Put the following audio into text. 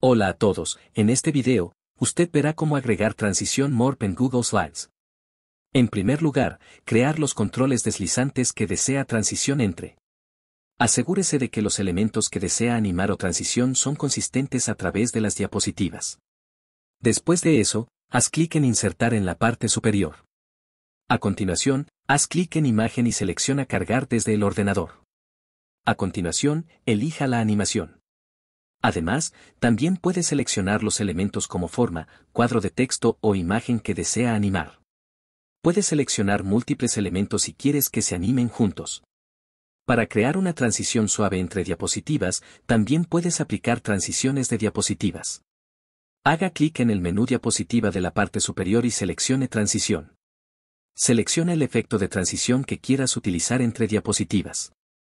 Hola a todos, en este video, usted verá cómo agregar transición Morph en Google Slides. En primer lugar, crear los controles deslizantes que desea transición entre. Asegúrese de que los elementos que desea animar o transición son consistentes a través de las diapositivas. Después de eso, haz clic en Insertar en la parte superior. A continuación, haz clic en Imagen y selecciona Cargar desde el ordenador. A continuación, elija la animación. Además, también puedes seleccionar los elementos como forma, cuadro de texto o imagen que desea animar. Puedes seleccionar múltiples elementos si quieres que se animen juntos. Para crear una transición suave entre diapositivas, también puedes aplicar transiciones de diapositivas. Haga clic en el menú diapositiva de la parte superior y seleccione transición. Selecciona el efecto de transición que quieras utilizar entre diapositivas.